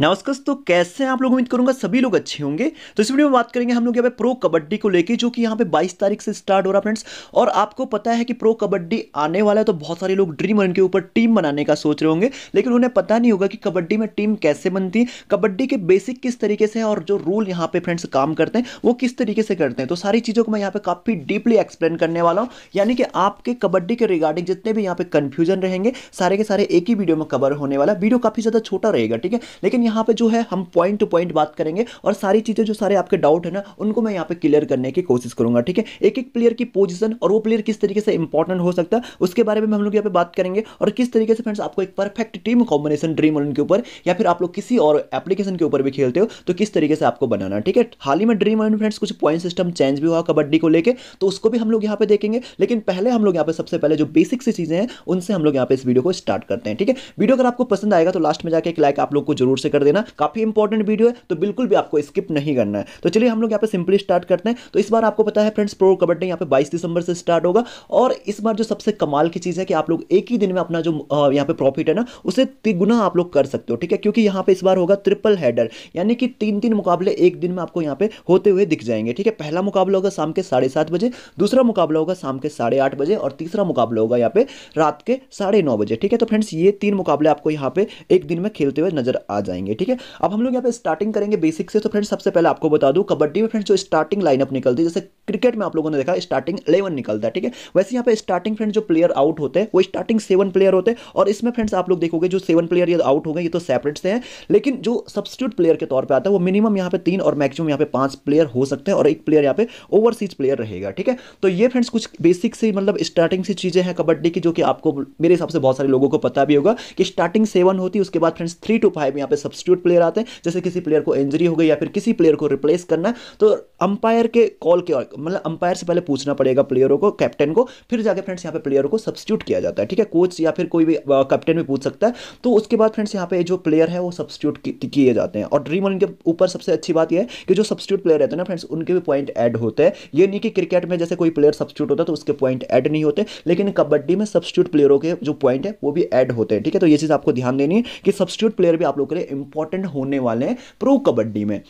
नमस्कार तो कैसे हैं आप लोग उम्मीद करूंगा सभी लोग अच्छे होंगे तो इस वीडियो में बात करेंगे हम लोग यहाँ पे प्रो कबड्डी को लेके जो कि यहाँ पे 22 तारीख से स्टार्ट हो रहा है फ्रेंड्स और आपको पता है कि प्रो कबड्डी आने वाला है तो बहुत सारे लोग ड्रीम के ऊपर टीम बनाने का सोच रहे होंगे लेकिन उन्हें पता नहीं होगा कि कबड्डी में टीम कैसे बनती है कबड्डी के बेसिक किस तरीके से है और जो रूल यहाँ पे फ्रेंड्स काम करते हैं वो किस तरीके से करते हैं तो सारी चीज़ों को मैं यहाँ पे काफ़ी डीपली एक्सप्लेन करने वाला हूँ यानी कि आपके कबड्डी के रिगार्डिंग जितने भी यहाँ पे कन्फ्यूजन रहेंगे सारे के सारे एक ही वीडियो में कवर होने वाला वीडियो काफ़ी ज़्यादा छोटा रहेगा ठीक है लेकिन यहाँ पे जो है हम पॉइंट टू पॉइंट बात करेंगे और सारी चीज़ें जो सारे आपके डाउट है ना उनको मैं यहाँ पे क्लियर करने की कोशिश करूंगा ठीक है एक एक प्लेयर की पोजिशन और वो प्लेयर किस तरीके से इंपॉर्टेंट हो सकता है उसके बारे में हम लोग यहाँ पे बात करेंगे और किस तरीके से फ्रेंड्स आपको एक perfect team combination dream eleven के ऊपर या फिर आप लोग किसी और एप्लीकेशन के ऊपर भी खेलते हो तो किस तरीके से आपको बनाना ठीक है हाल ही में ड्रीम इलेवन फ्रेंड्स कुछ पॉइंट सिस्टम चेंज भी हुआ कबड्डी को लेकर तो उसको भी हम लोग यहाँ पे देखेंगे लेकिन पहले हम लोग यहाँ पे सबसे पहले जो बेसिक सी चीज़ें हैं उनसे हम लोग यहाँ पे इस वीडियो को स्टार्ट करते हैं ठीक है वीडियो अगर आपको पसंद आएगा तो लास्ट में जाकर एक लाइक आप लोग को जरूर से कर देना काफ़ी इंपॉर्टेंट वीडियो है तो बिल्कुल भी आपको स्किप नहीं करना है तो चलिए हम लोग यहाँ पे सिंपली स्टार्ट करते हैं तो इस बार आपको पता है फ्रेंड्स प्रो कबड्डी यहाँ पे बाईस दिसंबर से स्टार्ट होगा और इस बार जो सबसे कमाल की चीज़ है कि आप लोग एक ही दिन में अपना जो यहाँ पे प्रॉफिट है ना उसे तिगुना आप लोग कर सकते हो ठीक है क्योंकि यहाँ पे इस बार होगा ट्रिपल हैडर यानी कि तीन तीन मुकाबले एक दिन में आपको यहाँ पे होते हुए दिख जाएंगे ठीक है पहला मुकाबला होगा शाम के साढ़े सात बजे दूसरा मुकाबला होगा शाम के साढ़े आठ बजे और तीसरा मुकाबला होगा यहाँ पे रात के साढ़े नौ बजे ठीक है तो फ्रेंड्स ये तीन मुकाबले आपको यहाँ पे एक दिन में खेलते हुए नजर आ जाएंगे करेंगे ठीक है अब हम लोग यहाँ पे स्टार्टिंग करेंगे बेसिक से तो फ्रेंड्स सबसे पहले आपको बता दूँ कबड्डी में फ्रेंड्स जो स्टार्टिंग लाइनअप निकलती है जैसे क्रिकेट में आप लोगों ने देखा स्टार्टिंग इलेवन निकलता है ठीक है वैसे यहाँ पे स्टार्टिंग फ्रेंड जो प्लेयर आउट होते हैं वो स्टार्टिंग सेवन प्लेयर होते हैं और इसमें फ्रेंड्स आप लोग देखोगे जो सेवन प्लेयर ये आउट हो गए ये तो सेपरेट से हैं लेकिन जो सब्सिट्यूट प्लेयर के तौर पर आता है वो मिनिमम यहाँ पे तीन और मैक्सिमम यहाँ पे पांच प्लेयर हो सकते हैं और एक प्लेयर यहाँ पे ओवरसीज प्लेयर रहेगा ठीक है तो ये फ्रेंड्स कुछ बेसिक से मतलब स्टार्टिंग से चीज़ें हैं कबड्डी की जो कि आपको मेरे हिसाब से बहुत सारे लोगों को पता भी होगा कि स्टार्टिंग सेवन होती है उसके बाद फ्रेंड्स थ्री टू फाइव यहाँ पे सब सब्सिट्यूट प्लेयर आते हैं जैसे किसी प्लेयर को इंजरी हो गई या फिर किसी प्लेयर को रिप्लेस करना है तो अंपायर के कॉल के मतलब अंपायर से पहले पूछना पड़ेगा प्लेयरों को कैप्टन को फिर जाके फ्रेंड्स यहाँ पे प्लेयरों को सब्सिट्यूट किया जाता है ठीक है कोच या फिर कोई भी कैप्टन भी पूछ सकता है तो उसके बाद फ्रेंड्स यहाँ पे जो प्लेयर है वो सब्सिट्यूट किए जाते हैं और ड्रीम के ऊपर सबसे अच्छी बात यह है कि जो सब्सिट्यूट प्लेयर रहते हैं ना फ्रेंड्स उनके भी पॉइंट ऐड होते हैं ये नहीं कि क्रिकेट में जैसे कोई प्लेयर सब्सिट्यूट होता है तो उसके पॉइंट ऐड नहीं होते लेकिन कबड्डी में सब्सिट्यूट प्लेयरों के जो पॉइंट है वो भी ऐड होते हैं ठीक है तो ये चीज़ आपको ध्यान देनी है कि सब्सिट्यूट प्लेयर भी आप लोग के लिए इंपॉर्टेंट होने वाले हैं प्रो कबड्डी में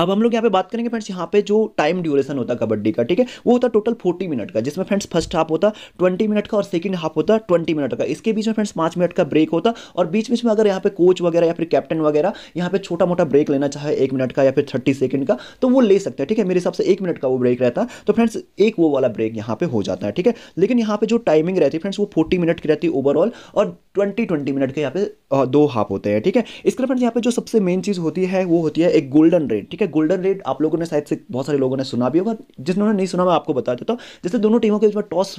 अब हम लोग यहाँ पे बात करेंगे फ्रेंड्स यहाँ पे जो टाइम ड्यूरेशन होता कबड्डी का ठीक है वो होता टोटल फोर्टी मिनट का जिसमें फ्रेंड्स फर्स्ट हाफ होता ट्वेंटी मिनट का और सेकंड हाफ होता ट्वेंटी मिनट का इसके बीच में फ्रेंड्स पाँच मिनट का ब्रेक होता और बीच बीच में अगर यहाँ पे कोच वगैरह या फिर कैप्टन वगैरह यहाँ पे छोटा मोटा ब्रेक लेना चाहे एक मिनट का या फिर थर्टी सेकंड का तो वो ले सकते हैं ठीक है मेरे हिसाब से एक मिनट का वो ब्रेक रहता है तो फ्रेंड्स एक वो वाला ब्रेक यहाँ पे हो जाता है ठीक है लेकिन यहाँ पे जो टाइमिंग रहती है फ्रेंड्स वो फोर्टी मिनट की रहती है ओवरऑल और ट्वेंटी ट्वेंटी मिनट के यहाँ पे दो हाफ होते हैं ठीक है इसके फ्रेंड्स यहाँ पे जो सबसे मेन चीज़ होती है वो होती है एक गोल्डन रेड ठीक है है गोल्डन रेड आप लोगों ने शायद से बहुत सारे लोगों ने सुना भी होगा जिसने नहीं सुना मैं आपको बता देता हूँ जैसे दोनों टीमों के बीच में टॉस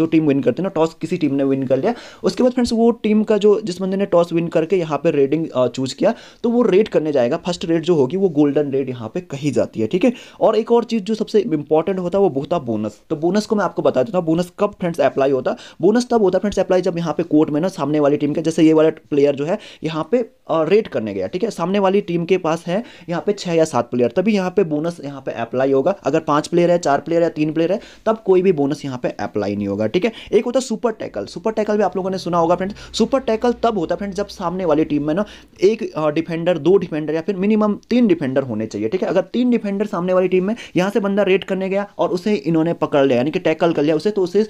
जो टीम विन करती है ना टॉस किसी टीम ने विन कर लिया उसके बाद फ्रेंड्स वो टीम का जो जिस बंदे ने टॉस विन करके यहाँ पर रेडिंग चूज किया तो वो रेड करने जाएगा फर्स्ट रेड जो होगी वो गोल्डन रेड यहाँ पर कही जाती है ठीक है और एक और चीज़ जो सबसे इंपॉर्टेंट होता है वो होता बोनस तो बोनस को मैं आपको बता देता हूँ बोनस कब फ्रेंड्स अप्लाई होता बोनस तब होता है फ्रेंड्स अप्लाई जब यहाँ पे कोर्ट में ना सामने वाली टीम के जैसे ये वाला प्लेयर जो है यहाँ पे रेड करने गया ठीक है सामने वाली टीम के पास है यहाँ पे छः या सात प्लेयर तभी यहाँ पे बोनस यहाँ पे अप्लाई होगा अगर पांच प्लेयर है चार प्लेयर है तीन प्लेयर है तब कोई भी बोनस यहाँ पे अप्लाई नहीं होगा ठीक है एक होता है सुपर टैकल सुपर टैकल भी आप लोगों ने सुना होगा फ्रेंड सुपर टैकल तब होता है फ्रेंड जब सामने वाली टीम में ना एक डिफेंडर दो डिफेंडर या फिर मिनिमम तीन डिफेंडर होने चाहिए ठीक है अगर तीन डिफेंडर सामने वाली टीम में यहाँ से बंदा रेड करने गया और उसे इन्होंने पकड़ लिया यानी कि टैकल कर लिया उसे तो उसे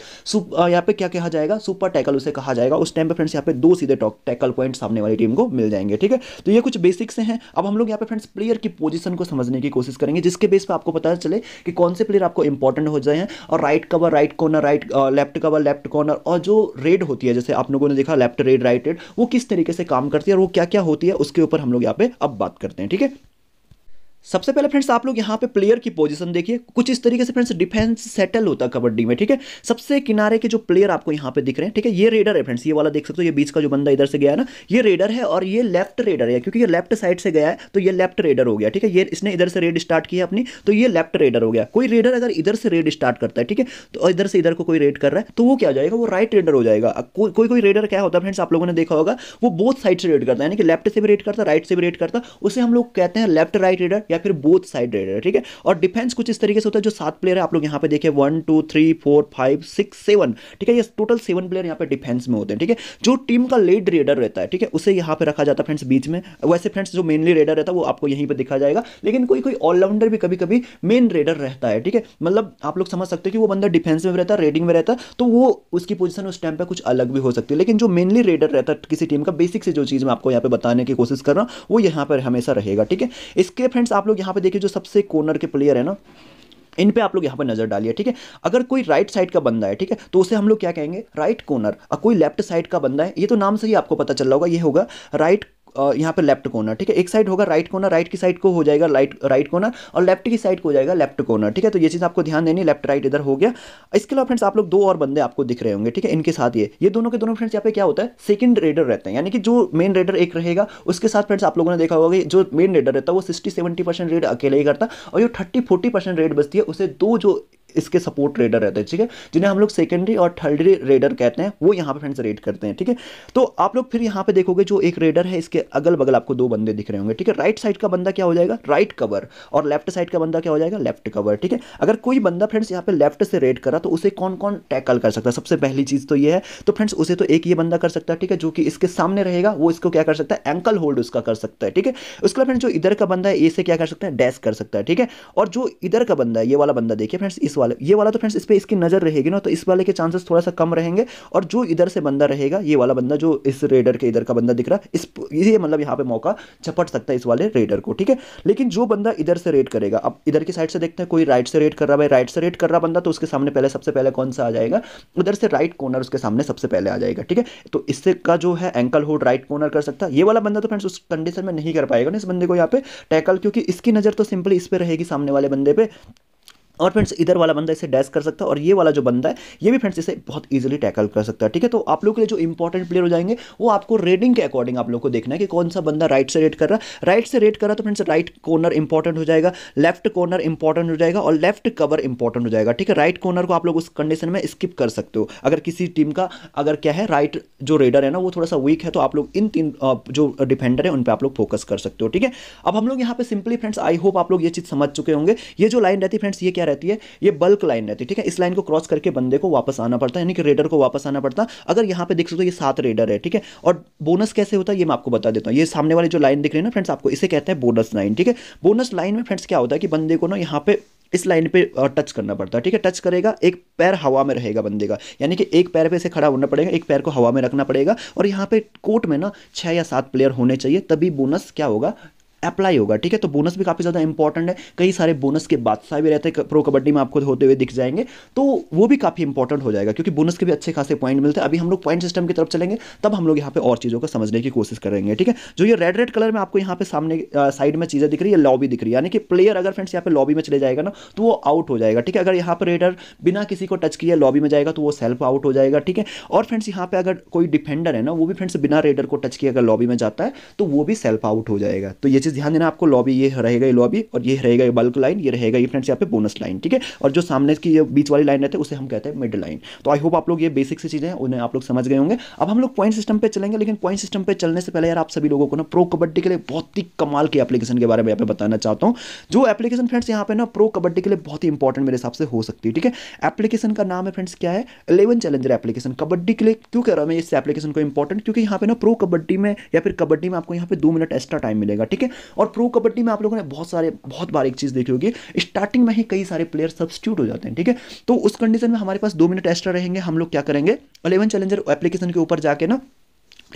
यहाँ पे क्या कहा जाएगा सुपर टैकल उसे कहा जाएगा उस टाइम पर फ्रेंड्स यहाँ पे दो सीधे टैकल पॉइंट सामने वाली टीम को मिल जाएंगे ठीक है तो ये कुछ बेसिक्स हैं अब हम लोग यहाँ पे फ्रेंड्स प्लेयर की पोजिशन को समझने की कोशिश करेंगे जिसके बेस पर आपको पता चले कि कौन से प्लेयर आपको इंपॉर्टेंट हो जाए और right cover right corner right left cover left corner और जो रेड होती है जैसे आप लोगों ने देखा लेफ्ट रेड राइट रेड वो किस तरीके से काम करती है और वो क्या क्या होती है उसके ऊपर हम लोग यहाँ पे अब बात करते हैं ठीक है सबसे पहले फ्रेंड्स आप लोग यहाँ पे प्लेयर की पोजीशन देखिए कुछ इस तरीके से फ्रेंड्स डिफेंस सेटल होता है कबड्डी में ठीक है सबसे किनारे के जो प्लेयर आपको यहाँ पे दिख रहे हैं ठीक है ये रेडर है फ्रेंड्स ये वाला देख सकते हो ये बीच का जो बंदा इधर से गया है ना ये रेडर है और ये लेफ्ट रेडर है क्योंकि ये लेफ्ट साइड से गया है तो ये लेफ्ट रेडर हो गया ठीक है ये इसने इधर से रेड स्टार्ट किया अपनी तो ये लेफ्ट रेडर हो गया कोई रेडर अगर इधर से रेड स्टार्ट करता है ठीक है तो इधर से इधर को कोई रेड कर रहा है तो वो क्या हो जाएगा वो राइट रेडर हो जाएगा कोई कोई रेडर क्या होता है फ्रेंड्स आप लोगों ने देखा होगा वो बोथ साइड से रेड करता है यानी कि लेफ्ट से भी रेड करता है राइट से भी रेड करता है उसे हम लोग कहते हैं लेफ्ट राइट रेडर या फिर बोथ साइड रेडर है ठीक है और डिफेंस कुछ इस तरीके से होता है जो सात प्लेयर है आप लोग यहाँ पे देखे one two three four five six seven ठीक है ये टोटल सेवन प्लेयर यहाँ पे डिफेंस में होते हैं ठीक है जो टीम का लेड रेडर रहता है ठीक है उसे यहाँ पे रखा जाता है फ्रेंड्स बीच में वैसे फ्रेंड्स जो मेनली रेडर रहता है वो आपको यहीं पर दिखा जाएगा लेकिन कोई कोई ऑलराउंडर भी कभी कभी मेन रेडर रहता है ठीक है मतलब आप लोग समझ सकते हो कि वो बंदा डिफेंस में रहता है रेडिंग में रहता है तो वो उसकी पोजिशन उस टाइम पर कुछ अलग भी हो सकती है लेकिन जो मेनली रेडर रहता है किसी टीम का बेसिक से जो चीज़ मैं आपको यहाँ पे बताने की कोशिश कर रहा हूँ वो यहाँ पर हमेशा रहेगा ठीक है इसके फ्रेंड्स आप लोग यहाँ पे देखिए जो सबसे कॉर्नर के प्लेयर है ना इन पे आप लोग यहाँ पर नज़र डालिए ठीक है अगर कोई राइट साइड का बंदा है ठीक है तो उसे हम लोग क्या कहेंगे राइट कॉर्नर और कोई लेफ्ट साइड का बंदा है ये तो नाम से ही आपको पता चल रहा होगा ये होगा राइट यहाँ पर लेफ्ट कोना ठीक है एक साइड होगा राइट कोना राइट की साइड को हो जाएगा राइट राइट कोना और लेफ्ट की साइड को हो जाएगा लेफ्ट कोना ठीक है तो ये चीज़ आपको ध्यान देनी लेफ्ट राइट इधर हो गया इसके अलावा फ्रेंड्स आप लोग दो और बंदे आपको दिख रहे होंगे ठीक है इनके साथ ये ये दोनों के दोनों फ्रेंड्स यहाँ पे क्या होता है सेकंड रेडर रहते हैं यानी कि जो मेन रेडर एक रहेगा उसके साथ फ्रेंड्स आप लोगों ने देखा होगा कि जो मेन रेडर रहता है वो सिक्सटी सेवेंटी परसेंट रेड अकेले ही करता और जो थर्टी फोर्टी परसेंट रेड बचती है उसे दो जो इसके सपोर्ट रेडर रहते हैं ठीक है जिन्हें हम लोग सेकेंडरी और थर्डरी रेडर कहते हैं वो यहाँ पे फ्रेंड्स रेड करते हैं ठीक है थीके? तो आप लोग फिर यहाँ पे देखोगे जो एक रेडर है इसके अगल बगल आपको दो बंदे दिख रहे होंगे ठीक है राइट साइड का बंदा क्या हो जाएगा राइट कवर और लेफ्ट साइड का बंदा क्या हो जाएगा लेफ्ट कवर ठीक है अगर कोई बंदा फ्रेंड्स यहाँ पे लेफ्ट से रेड करा तो उसे कौन कौन टैकल कर सकता है सबसे पहली चीज़ तो ये है तो फ्रेंड्स उसे तो एक ये बंदा कर सकता है ठीक है जो कि इसके सामने रहेगा वो इसको क्या कर सकता है एंकल होल्ड उसका कर सकता है ठीक है उसके बाद फ्रेंड्स जो इधर का बंदा है ए से क्या कर सकता है डैस कर सकता है ठीक है और जो इधर का बंदा है ये वाला बंदा देखिए फ्रेंड्स इस वाले ये वाला तो फ्रेंड्स इस पर इसकी नज़र रहेगी ना तो इस वाले के चांसेस थोड़ा सा कम रहेंगे और जो इधर से बंदा रहेगा ये वाला बंदा जो इस रेडर के इधर का बंदा दिख रहा है इस ये मतलब यहाँ पे मौका झपट सकता है इस वाले रेडर को ठीक है लेकिन जो बंदा इधर से रेड करेगा अब इधर की साइड से देखते हैं कोई राइट से रेड कर रहा भाई राइट से रेड कर रहा बंदा तो उसके सामने पहले सबसे पहले कौन सा आ जाएगा उधर से राइट कॉर्नर उसके सामने सबसे पहले आ जाएगा ठीक है तो इससे का जो है एंकल होड राइट कॉर्नर कर सकता है ये वाला बंदा तो फ्रेंड्स उस कंडीशन में नहीं कर पाएगा ना इस बंदे को यहाँ पे टैकल क्योंकि इसकी नज़र तो सिंपली इस पर रहेगी सामने वाले बंदे पे और फ्रेंड्स इधर वाला बंदा इसे डैश कर सकता है और ये वाला जो बंदा है ये भी फ्रेंड्स इसे बहुत इजीली टैकल कर सकता है ठीक है तो आप लोग के लिए जो इंपॉर्टेंट प्लेयर हो जाएंगे वो आपको रेडिंग के अकॉर्डिंग आप लोग को देखना है कि कौन सा बंदा राइट से रेड कर रहा है राइट से रेड कर रहा तो फ्रेंड्स राइट कॉर्नर इंपॉर्टेंट हो जाएगा लेफ्ट कॉर्नर इंपॉर्टेंट हो जाएगा और लेफ्ट कवर इंपॉर्टेंट हो जाएगा ठीक है राइट कॉर्नर को आप लोग उस कंडीशन में स्किप कर सकते हो अगर किसी टीम का अगर क्या है राइट जो रेडर है ना वो थोड़ा सा वीक है तो आप लोग इन तीन जो डिफेंडर है उन पर आप लोग फोकस कर सकते हो ठीक है अब हम लोग यहाँ पे सिंपली फ्रेंड्स आई होप आप लोग ये चीज़ समझ चुके होंगे ये जो लाइन रहती है फ्रेंड्स ये क्या रहती है ये बल्क लाइन रहती है ठीक है इस लाइन को क्रॉस करके बंदे को वापस आना पड़ता है यानी कि रेडर को वापस आना पड़ता है अगर यहाँ पे देख सकते हो ये सात रेडर है ठीक है और बोनस कैसे होता है ये मैं आपको बता देता हूँ ये सामने वाली जो लाइन दिख रही है ना फ्रेंड्स आपको इसे कहते हैं बोनस लाइन ठीक है बोनस लाइन में फ्रेंड्स क्या होता है कि बंदे को ना यहाँ पे इस लाइन पे टच करना पड़ता है ठीक है टच करेगा एक पैर हवा में रहेगा बंदे का यानी कि एक पैर पे इसे खड़ा होना पड़ेगा एक पैर को हवा में रखना पड़ेगा और यहाँ पे कोर्ट में ना छः या सात प्लेयर होने चाहिए तभी बोनस क्या होगा अप्लाई होगा ठीक है तो बोनस भी काफ़ी ज़्यादा इंपॉर्टेंट है कई सारे बोनस के बादशाह भी रहते हैं प्रो कबड्डी में आपको होते हुए दिख जाएंगे तो वो भी काफ़ी इंपॉर्टेंट हो जाएगा क्योंकि बोनस के भी अच्छे खासे पॉइंट मिलते हैं अभी हम लोग पॉइंट सिस्टम की तरफ चलेंगे तब हम लोग यहाँ पे और चीज़ों को समझने की कोशिश करेंगे ठीक है जो ये रेड रेड कलर में आपको यहाँ पे सामने साइड में चीज़ें दिख रही है लॉबी दिख रही है यानी कि प्लेयर अगर फ्रेंड्स यहाँ पे लॉबी में चले जाएगा ना तो वो आउट हो जाएगा ठीक है अगर यहाँ पर रेडर बिना किसी को टच किए लॉबी में जाएगा तो वो सेल्फ आउट हो जाएगा ठीक है और फ्रेंड्स यहाँ पे अगर कोई डिफेंडर है ना वो भी फ्रेंड्स बिना रेडर को टच किए अगर लॉबी में जाता है तो वो भी सेल्फ आउट हो जाएगा तो ये चीज़ ध्यान देना आपको लॉबी ये रहेगा ये लॉबी और ये रहेगा ये बल्क लाइन ये रहेगा ये फ्रेंड्स यहाँ पे बोनस लाइन ठीक है और जो सामने की ये बीच वाली लाइन रहती है उसे हम कहते हैं मिड लाइन तो आई होप आप लोग ये बेसिक सी चीज़ें उन्हें आप लोग समझ गए होंगे अब हम लोग पॉइंट सिस्टम पर चलेंगे लेकिन पॉइंट सिस्टम पर चलने से पहले यार आप सभी लोगों को ना प्रो कबड्डी के लिए बहुत ही कमाल की एप्लीकेशन के बारे में यहाँ पे बताना चाहता हूँ जो एप्लीकेशन फ्रेंड्स यहाँ पे ना प्रो कबड्डी के लिए बहुत ही इंपॉर्टेंट मेरे हिसाब से हो सकती है ठीक है एप्लीकेशन का नाम है फ्रेंड्स क्या है इलेवन चैलेंजर एप्लीकेशन कबड्डी के लिए क्यों कह रहा हूँ मैं इस एप्लीकेशन को इंपॉर्टेंट क्योंकि यहाँ पे ना प्रो कबड्डी में या फिर कबड्डी में आपको यहाँ पे दो मिनट एक्स्ट्रा टाइम मिलेगा ठीक है और प्रो कबड्डी में आप लोगों ने बहुत सारे बहुत बार एक चीज़ देखी होगी स्टार्टिंग में ही कई सारे प्लेयर सब्सिट्यूट हो जाते हैं ठीक है तो उस कंडीशन में हमारे पास दो मिनट एक्स्ट्रा रहेंगे हम लोग क्या करेंगे अलेवन चैलेंजर एप्लीकेशन के ऊपर जाके ना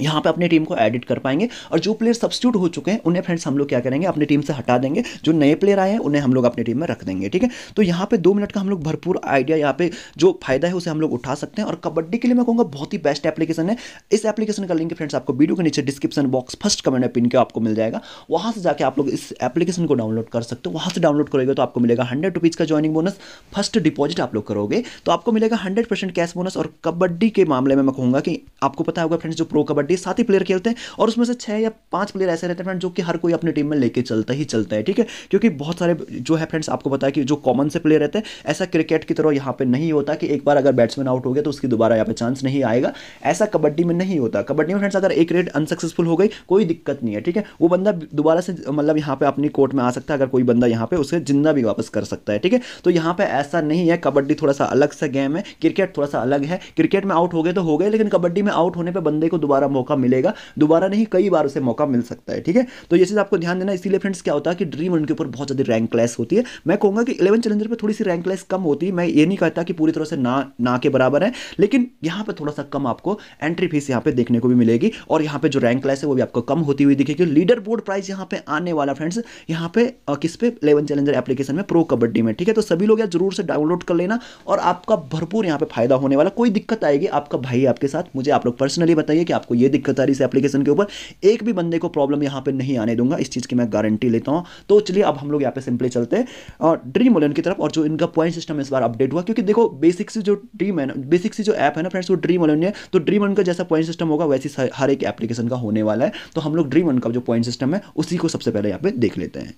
यहाँ पे अपनी टीम को एडिट कर पाएंगे और जो प्लेयर सब्सिट्यूट हो चुके हैं उन्हें फ्रेंड्स हम लोग क्या करेंगे अपनी टीम से हटा देंगे जो नए प्लेयर आए हैं उन्हें हम लोग अपनी टीम में रख देंगे ठीक है तो यहाँ पे दो मिनट का हम लोग भरपूर आइडिया यहाँ पे जो फायदा है उसे हम लोग उठा सकते हैं और कबड्डी के लिए मैं कहूँगा बहुत ही बेस्ट एप्लीकेशन है इस एप्लीकेशन का लिंक फ्रेंड्स आपको वीडियो के नीचे डिस्क्रिप्शन बॉक्स फर्स्ट कमेंट में पिन के आपको मिल जाएगा वहाँ से जाकर आप लोग इस एप्लीकेशन को डाउनलोड कर सकते हो वहाँ से डाउनलोड करोगे तो आपको मिलेगा हंड्रेड रुपीज़ का ज्वाइनिंग बोनस फर्स्ट डिपॉजिट आप लोग करोगे तो आपको मिलेगा हंड्रेड परसेंट कैश बोनस और कबड्डी के मामले में मैं कहूँगा कि आपको पता होगा फ्रेंड्स जो प्रो कबड्डी कबड्डी सात ही प्लेयर खेलते हैं और उसमें से छह या पांच प्लेयर ऐसे रहते हैं फ्रेंड जो कि हर कोई अपनी टीम में लेके चलता ही चलता है ठीक है क्योंकि बहुत सारे जो है फ्रेंड्स आपको बताया कि जो कॉमन से प्लेयर रहते हैं ऐसा क्रिकेट की तरह यहाँ पर नहीं होता कि एक बार अगर बैट्समैन आउट हो गया तो उसकी दोबारा यहाँ पर चांस नहीं आएगा ऐसा कबड्डी में नहीं होता कबड्डी में फ्रेंड्स अगर एक रेड अनसक्सेसफुल हो गई कोई दिक्कत नहीं है ठीक है वो बंदा दोबारा से मतलब यहाँ पर अपनी कोर्ट में आ सकता है अगर कोई बंदा यहाँ पे उसे जिंदा भी वापस कर सकता है ठीक है तो यहाँ पर ऐसा नहीं है कबड्डी थोड़ा सा अलग सा गेम है क्रिकेट थोड़ा सा अलग है क्रिकेट में आउट हो गए तो हो गए लेकिन कबड्डी में आउट होने पर बंदे को दोबारा मौका मिलेगा दोबारा नहीं कई बार उसे मौका मिल सकता है ठीक है तो ये चीज़ आपको ध्यान देना इसीलिए फ्रेंड्स क्या होता है कि ड्रीम उनके ऊपर बहुत ज़्यादा रैंक क्लैश होती है मैं कहूंगा कि इलेवन चैलेंजर पर थोड़ी सी रैंक क्लैश कम होती है मैं ये नहीं कहता कि पूरी तरह से ना ना के बराबर है लेकिन यहाँ पर थोड़ा सा कम आपको एंट्री फीस यहाँ पे देखने को भी मिलेगी और यहाँ पे जो रैंक क्लैश है वो भी आपको कम होती हुई दिखेगी लीडर बोर्ड प्राइस यहाँ पे आने वाला फ्रेंड्स यहाँ पे किस पे इलेवन चैलेंजर एप्लीकेशन में प्रो कबड्डी में ठीक है तो सभी लोग यार जरूर से डाउनलोड कर लेना और आपका भरपूर यहाँ पे फायदा होने वाला कोई दिक्कत आएगी आपका भाई आपके साथ मुझे आप लोग पर्सनली बताइए कि आपको ये दिक्कत आ रही इस एप्लीकेशन के ऊपर एक भी बंदे को प्रॉब्लम यहाँ पे नहीं आने दूंगा इस चीज़ की मैं गारंटी लेता हूँ तो चलिए अब हम लोग यहाँ पे सिंपली चलते हैं ड्रीम इलेवन की तरफ और जो इनका पॉइंट सिस्टम इस बार अपडेट हुआ क्योंकि देखो बेसिक से जो ड्रीम है ना बेसिक से जो ऐप है ना फ्रेंड्स वो ड्रीम इलेवन है तो ड्रीम वन का जैसा पॉइंट सिस्टम होगा वैसे हर एक एप्लीकेशन का होने वाला है तो हम लोग ड्रीम वन का जो पॉइंट सिस्टम है उसी को सबसे पहले यहाँ पे देख लेते हैं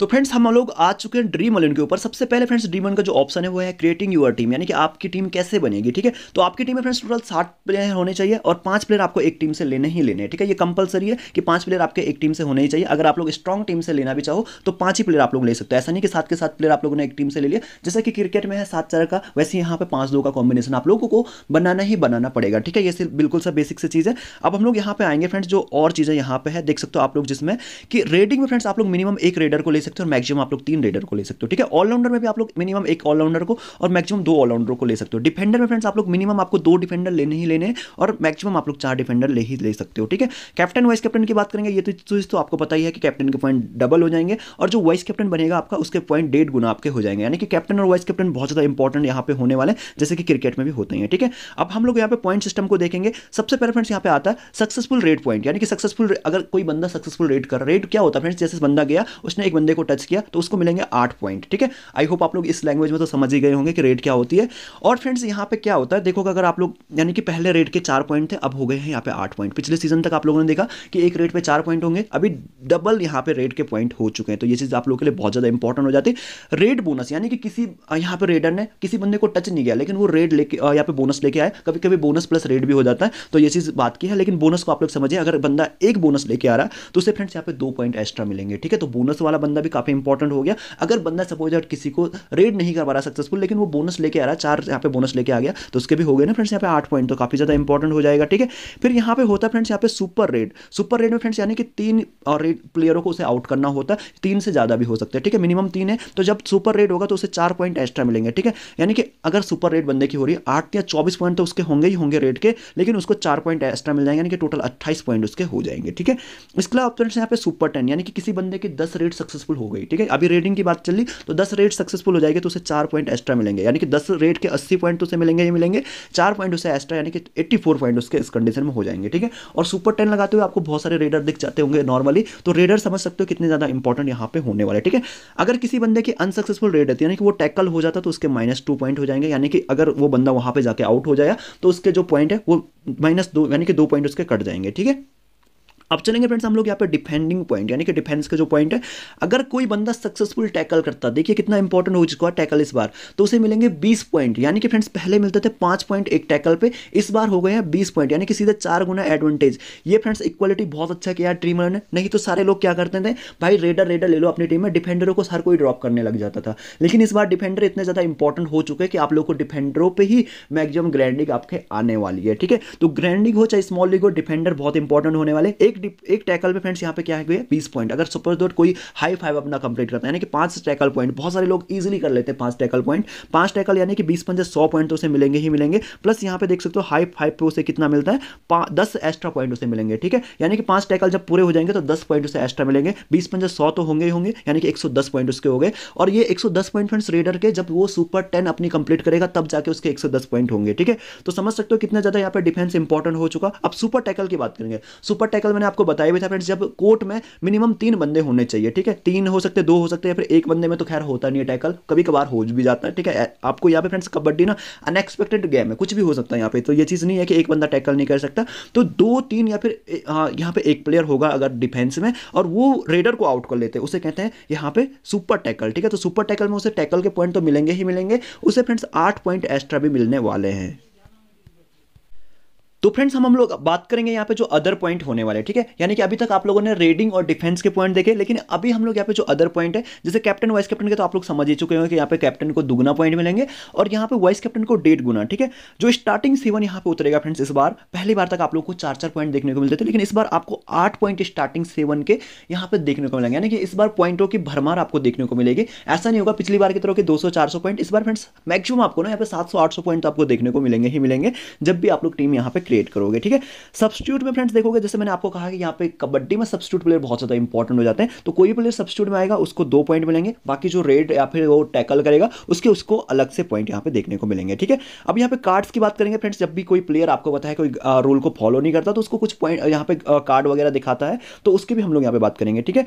तो फ्रेंड्स हम लोग आ चुके हैं ड्रीम इलेवन के ऊपर सबसे पहले फ्रेंड्स ड्रीम का जो ऑप्शन है वो है क्रिएटिंग यूर टीम यानी कि आपकी टीम कैसे बनेगी ठीक है तो आपकी टीम में फ्रेंड्स टोटल सात प्लेयर होने चाहिए और पांच प्लेयर आपको एक टीम से लेने ही लेने ठीक है ये कंपलसरी है कि पांच प्लेयर आपके एक टीम से होने ही चाहिए अगर आप लोग स्ट्रॉन्ग टीम से लेना भी चाहो तो पांच ही प्लेयर आप लोग ले सकते हो ऐसा नहीं कि सात के सात प्लेयर आप लोगों ने एक टीम से ले लिया जैसे कि क्रिकेट में है सात चार का वैसे यहाँ पे पांच दो का कॉम्बिनेशन आप लोगों को बनाना ही बनाना पड़ेगा ठीक है ये सिर्फ बिल्कुल सा बेसिक से चीज़ है अब हम लोग यहाँ पे आएंगे फ्रेंड्स जो और चीज़ें यहाँ पे है देख सकते हो आप लोग जिसमें कि रेडिंग में फ्रेंड्स आप लोग मिनिमम एक रेडर को ले सकते हो और मैक्सिमम आप लोग तीन रेडर को ले सकते हो ठीक है ऑलराउंडर में भी आप लोग मिनिमम एक ऑलराउंडर को और मैक्सिमम दो ऑलराउंडर को ले सकते हो डिफेंडर में फ्रेंड्स आप लोग मिनिमम आपको दो डिफेंडर लेने ही लेने और मैक्सिमम आप लोग चार डिफेंडर ले ही ले सकते हो ठीक है कैप्टन वाइस कैप्टन की बात करेंगे ये तो चीज़ तो, तो आपको पता ही है कि कैप्टन के पॉइंट डबल हो जाएंगे और जो वाइस कैप्टन बनेगा आपका उसके पॉइंट डेढ़ गुना आपके हो जाएंगे यानी कि कैप्टन और वाइस कैप्टन बहुत ज़्यादा इंपॉर्टेंट यहाँ पे होने वाले जैसे कि क्रिकेट में भी होते हैं ठीक है अब हम लोग यहाँ पे पॉइंट सिस्टम को देखेंगे सबसे पहले फ्रेंड्स यहाँ पे आता है सक्सेसफुल रेड पॉइंट यानी कि सक्सेसफुल अगर कोई बंदा सक्सेसफुल रेड कर रेड क्या होता है फ्रेंड्स जैसे बंदा गया उसने एक बंदे को टच किया तो उसको मिलेंगे आठ पॉइंट ठीक है आई होप आप लोग इस लैंग्वेज में तो समझ ही गए होंगे कि रेट क्या होती है और फ्रेंड्स यहाँ पे क्या होता है देखो अगर आप लोग यानी कि पहले रेट के चार पॉइंट थे अब हो गए हैं यहाँ पे आठ पॉइंट पिछले सीजन तक आप लोगों ने देखा कि एक रेट पे चार पॉइंट होंगे अभी डबल यहाँ पे रेट के पॉइंट हो चुके हैं तो ये चीज़ आप लोगों के लिए बहुत ज़्यादा इंपॉर्टेंट हो जाती है रेड बोनस यानी कि किसी यहाँ पे रेडर ने किसी बंदे को टच नहीं किया लेकिन वो रेड लेके यहाँ पे बोनस लेके आए कभी कभी बोनस प्लस रेड भी हो जाता है तो ये चीज़ बात की है लेकिन बोनस को आप लोग समझिए अगर बंदा एक बोनस लेके आ रहा है तो उसे फ्रेंड्स यहाँ पे दो पॉइंट एक्स्ट्रा मिलेंगे ठीक है तो बोनस वाला बंदा भी काफ़ी इंपॉर्टेंट हो गया अगर बंदा सपोज दैट किसी को रेड नहीं करवा रहा सक्सेसफुल लेकिन वो बोनस लेके आ रहा है चार यहाँ पे बोनस लेके आ गया तो उसके भी हो गए ना फ्रेंड्स यहाँ पे आठ पॉइंट तो काफ़ी ज़्यादा इंपॉर्टेंट हो जाएगा ठीक है फिर यहाँ पे होता है फ्रेंड्स यहाँ पे सुपर रेड सुपर रेड में फ्रेंड्स यानी कि तीन और रेड प्लेयरों को उसे आउट करना होता है तीन से ज़्यादा भी हो सकता है ठीक है मिनिमम तीन है तो जब सुपर रेड होगा तो उसे चार पॉइंट एक्स्ट्रा मिलेंगे ठीक है यानी कि अगर सुपर रेड बंदे की हो रही है आठ या चौबीस पॉइंट तो उसके होंगे ही होंगे रेड के लेकिन उसको चार पॉइंट एक्स्ट्रा मिल जाएंगे यानी कि टोटल अट्ठाईस पॉइंट उसके हो जाएंगे ठीक है इसके अलावा फ्रेंड्स यहाँ पे सुपर टेन यानी कि किसी बंदे के दस रेड सक्सेसफुल सक्सेसफुल हो गई ठीक है अभी रेडिंग की बात चल रही तो दस रेट सक्सेसफुल हो जाएगी तो उसे चार पॉइंट एक्स्ट्रा मिलेंगे यानी कि दस रेट के अस्सी पॉइंट उसे मिलेंगे ये मिलेंगे चार पॉइंट उसे एक्स्ट्रा यानी कि एट्टी पॉइंट उसके इस कंडीशन में हो जाएंगे ठीक है और सुपर टेन लगाते हुए आपको बहुत सारे रेडर दिख जाते होंगे नॉर्मली तो रेडर समझ सकते हो कितने ज़्यादा इंपॉर्टेंट यहाँ पे होने वाले ठीक है अगर किसी बंदे की अनसक्सेसफुल रेड रहती यानी कि वो टैकल हो जाता तो उसके माइनस टू पॉइंट हो जाएंगे यानी कि अगर वो बंदा वहाँ पर जाके आउट हो जाए तो उसके जो पॉइंट है वो माइनस दो यानी कि दो पॉइंट उसके कट जाएंगे ठीक है अब चलेंगे फ्रेंड्स हम लोग यहाँ पे डिफेंडिंग पॉइंट यानी कि डिफेंस का जो पॉइंट है अगर कोई बंदा सक्सेसफुल टैकल करता देखिए कितना इंपॉर्टेंट हो चुका टैकल इस बार तो उसे मिलेंगे 20 पॉइंट यानी कि फ्रेंड्स पहले मिलते थे पांच पॉइंट एक टैकल पे इस बार हो गए हैं बीस पॉइंट यानी कि सीधे चार गुना एडवांटेज ये फ्रेंड्स इक्वालिटी बहुत अच्छा किया ट्रीमर ने नहीं तो सारे लोग क्या करते थे भाई रेडर रेडर ले लो अपनी टीम में डिफेंडरों को हर कोई ड्रॉप करने लग जाता था लेकिन इस बार डिफेंडर इतने ज़्यादा इंपॉर्टेंट हो चुके हैं कि आप लोग को डिफेंडरों पर ही मैक्सिमम ग्रैंडिंग आपके आने वाली है ठीक है तो ग्रैंडिंग हो चाहे स्मॉल लीग हो डिफेंडर बहुत इंपॉर्टेंट होने वाले एक एक एक टैकल पे फ्रेंड्स यहाँ पे क्या है बीस पॉइंट अगर सुपर दो कोई हाई फाइव अपना कंप्लीट करता है यानी कि पांच टैकल पॉइंट बहुत सारे लोग इजिली कर लेते हैं पांच टैकल पॉइंट पांच टैकल यानी कि बीस पंजे सौ पॉइंट तो उसे मिलेंगे ही मिलेंगे प्लस यहाँ पे देख सकते हो हाई फाइव पे उसे कितना मिलता है दस एक्स्ट्रा पॉइंट उसे मिलेंगे ठीक है यानी कि पांच टैकल जब पूरे हो जाएंगे तो दस पॉइंट उसे एक्स्ट्रा मिलेंगे बीस पंजे सौ तो होंगे ही होंगे यानी कि एक पॉइंट उसके हो गए और ये एक पॉइंट फ्रेंड्स रेडर के जब वो सुपर टेन अपनी कंप्लीट करेगा तब जाके उसके एक पॉइंट होंगे ठीक है तो समझ सकते हो कितना ज्यादा यहाँ पर डिफेंस इंपॉर्टेंट हो चुका अब सुपर टैकल की बात करेंगे सुपर टैकल मैंने मैंने आपको बताया भी था फ्रेंड्स जब कोर्ट में मिनिमम तीन बंदे होने चाहिए ठीक है तीन हो सकते दो हो सकते हैं फिर एक बंदे में तो खैर होता नहीं है टैकल कभी कभार हो भी जाता है ठीक है आपको यहाँ पे फ्रेंड्स कबड्डी ना अनएक्सपेक्टेड गेम है कुछ भी हो सकता है यहाँ पे तो ये चीज़ नहीं है कि एक बंदा टैकल नहीं कर सकता तो दो तीन या फिर हाँ, यहाँ पे एक प्लेयर होगा अगर डिफेंस में और वो रेडर को आउट कर लेते हैं उसे कहते हैं यहाँ पे सुपर टैकल ठीक है तो सुपर टैकल में उसे टैकल के पॉइंट तो मिलेंगे ही मिलेंगे उसे फ्रेंड्स आठ पॉइंट एक्स्ट्रा भी मिलने वाले हैं तो फ्रेंड्स हम हम लोग बात करेंगे यहाँ पे जो अदर पॉइंट होने वाले ठीक है यानी कि अभी तक आप लोगों ने रेडिंग और डिफेंस के पॉइंट देखे लेकिन अभी हम लोग यहाँ पे जो अदर पॉइंट है जैसे कैप्टन वाइस कैप्टन के तो आप लोग समझ ही चुके होंगे कि यहाँ पे कैप्टन को दुगना पॉइंट मिलेंगे और यहाँ पे वाइस कैप्टन को डेढ़ गुना ठीक है जो स्टार्टिंग सेवन यहाँ पे उतरेगा फ्रेंड्स इस बार पहली बार तक आप लोग को चार चार पॉइंट देखने को मिलते थे लेकिन इस बार आपको आठ पॉइंट स्टार्टिंग सेवन के यहाँ पे देखने को मिलेंगे यानी कि इस बार पॉइंटों की भरमार आपको देखने को मिलेगी ऐसा नहीं होगा पिछली बार की तरह के दो सौ चार सौ पॉइंट इस बार फ्रेंड्स मैक्सिमम आपको ना यहाँ पे सात सौ आठ सौ पॉइंट तो आपको देखने को मिलेंगे ही मिलेंगे जब भी आप लोग टीम यहाँ पे क्रिएट करोगे ठीक है सब्सिट्यूट में फ्रेंड्स देखोगे जैसे मैंने आपको कहा कि यहाँ पे कबड्डी में सब्सिट्यूट प्लेयर बहुत ज़्यादा इंपॉर्टेंट हो जाते हैं तो कोई प्लेयर सब्सिट्यूट में आएगा उसको दो पॉइंट मिलेंगे बाकी जो रेड या फिर वो टैकल करेगा उसके उसको अलग से पॉइंट यहाँ पे देखने को मिलेंगे ठीक है अब यहाँ पे कार्ड्स की बात करेंगे फ्रेंड्स जब भी कोई प्लेयर आपको बताया कोई रूल को फॉलो नहीं करता तो उसको कुछ पॉइंट यहाँ पे कार्ड वगैरह दिखाता है तो उसकी भी हम लोग यहाँ पे बात करेंगे ठीक है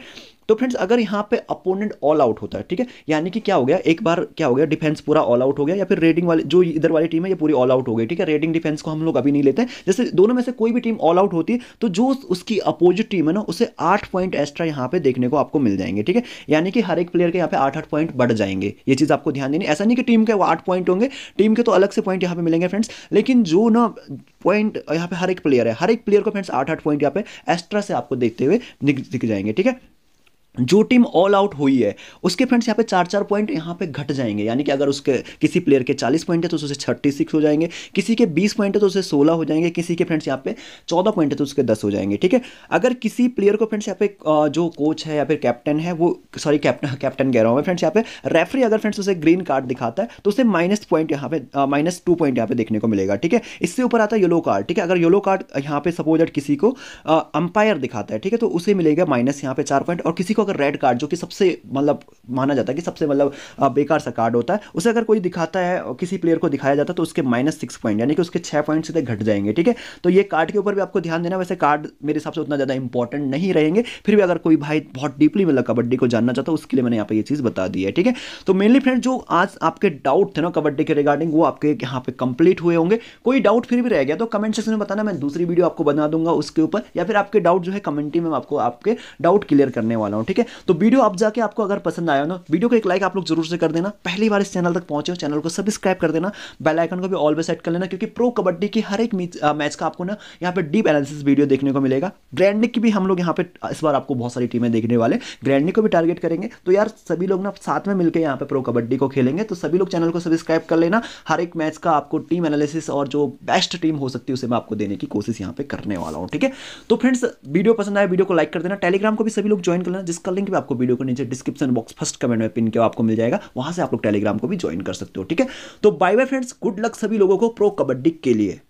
तो फ्रेंड्स अगर यहाँ पे अपोनेंट ऑल आउट होता है ठीक है यानी कि क्या हो गया एक बार क्या हो गया डिफेंस पूरा ऑल आउट हो गया या फिर रेडिंग वाली जो इधर वाली टीम है ये पूरी ऑल आउट हो गई ठीक है रेडिंग डिफेंस को हम लोग अभी नहीं लेते जैसे दोनों में से कोई भी टीम ऑल आउट होती है तो जो उसकी अपोजिट टीम है ना उसे आठ पॉइंट एक्स्ट्रा यहाँ पे देखने को आपको मिल जाएंगे ठीक है यानी कि हर एक प्लेयर के यहाँ पे आठ आठ पॉइंट बढ़ जाएंगे ये चीज़ आपको ध्यान देनी ऐसा नहीं कि टीम के वो आठ पॉइंट होंगे टीम के तो अलग से पॉइंट यहाँ पे मिलेंगे फ्रेंड्स लेकिन जो ना पॉइंट यहाँ पे हर एक प्लेयर है हर एक प्लेयर को फ्रेंड्स आठ आठ पॉइंट यहाँ पे एक्स्ट्रा से आपको देखते हुए दिख जाएंगे ठीक है जो टीम ऑल आउट हुई है उसके फ्रेंड्स यहाँ पे चार चार पॉइंट यहाँ पे घट जाएंगे यानी कि अगर उसके किसी प्लेयर के 40 पॉइंट है तो उसे 36 हो जाएंगे किसी के 20 पॉइंट है तो उसे 16 हो जाएंगे किसी के फ्रेंड्स यहाँ पे 14 पॉइंट है तो उसके 10 हो जाएंगे ठीक है अगर किसी प्लेयर को फ्रेंड्स यहाँ पे जो कोच है या फिर कैप्टन है वो सॉरी कैप्टन कैप्टन कह रहा हूँ फ्रेंड्स यहाँ पे रेफरी अगर फ्रेंड्स उसे ग्रीन कार्ड दिखाता है तो उसे माइनस पॉइंट यहाँ पे माइनस टू पॉइंट यहाँ पे देखने को मिलेगा ठीक है इससे ऊपर आता है येलो कार्ड ठीक है अगर येलो कार्ड यहाँ पे सपोज किसी को अंपायर दिखाता है ठीक है तो उसे मिलेगा माइनस यहाँ पे चार पॉइंट और किसी को अगर रेड कार्ड जो कि सबसे मतलब माना जाता है कि सबसे मतलब बेकार सा कार्ड होता है उसे अगर कोई दिखाता है और किसी प्लेयर को दिखाया जाता है तो उसके माइनस सिक्स पॉइंट यानी कि उसके छः पॉइंट सीधे घट जाएंगे ठीक है तो ये कार्ड के ऊपर भी आपको ध्यान देना वैसे कार्ड मेरे हिसाब से उतना ज़्यादा इंपॉर्टेंट नहीं रहेंगे फिर भी अगर कोई भाई बहुत डीपली मतलब कबड्डी को जानना चाहता है उसके लिए मैंने यहाँ पर ये चीज़ बता दी है ठीक है तो मेनली फ्रेंड जो आज आपके डाउट थे ना कबड्डी के रिगार्डिंग वो आपके यहाँ पर कंप्लीट हुए होंगे कोई डाउट फिर भी रह गया तो कमेंट सेक्शन में बताना मैं दूसरी वीडियो आपको बना दूंगा उसके ऊपर या फिर आपके डाउट जो है कमेंटी में आपको आपके डाउट क्लियर करने वाला हूँ ठीक है तो वीडियो अब जाके आपको अगर पसंद आया ना वीडियो को एक लाइक आप लोग जरूर से कर देना पहली बार इस चैनल तक पहुंचे हो चैनल को सब्सक्राइब कर देना बेलाइकन को भी ऑलवेज सेट कर लेना क्योंकि प्रो कबड्डी की हर एक मैच का आपको ना यहाँ पर डीप एनालिसिस वीडियो देखने को मिलेगा ग्रैंडनिक की भी हम लोग यहाँ पे इस बार आपको बहुत सारी टीमें देखने वाले ग्रैंडनिक को भी टारगेट करेंगे तो यार सभी लोग ना साथ में मिलकर यहाँ पे प्रो कबड्डी को खेलेंगे तो सभी लोग चैनल को सब्सक्राइब कर लेना हर एक मैच का आपको टीम एनालिसिस और जो बेस्ट टीम हो सकती है उसे मैं आपको देने की कोशिश यहाँ पे करने वाला हूँ ठीक है तो फ्रेंड्स वीडियो पसंद आया वीडियो को लाइक कर देना टेलीग्राम को भी सभी लोग ज्वाइन कर लेना जिस जिसका लिंक भी आपको वीडियो के नीचे डिस्क्रिप्शन बॉक्स फर्स्ट कमेंट में पिन के आपको मिल जाएगा वहां से आप लोग टेलीग्राम को भी ज्वाइन कर सकते हो ठीक है तो bye bye friends good luck सभी लोगों को प्रो कबड्डी के लिए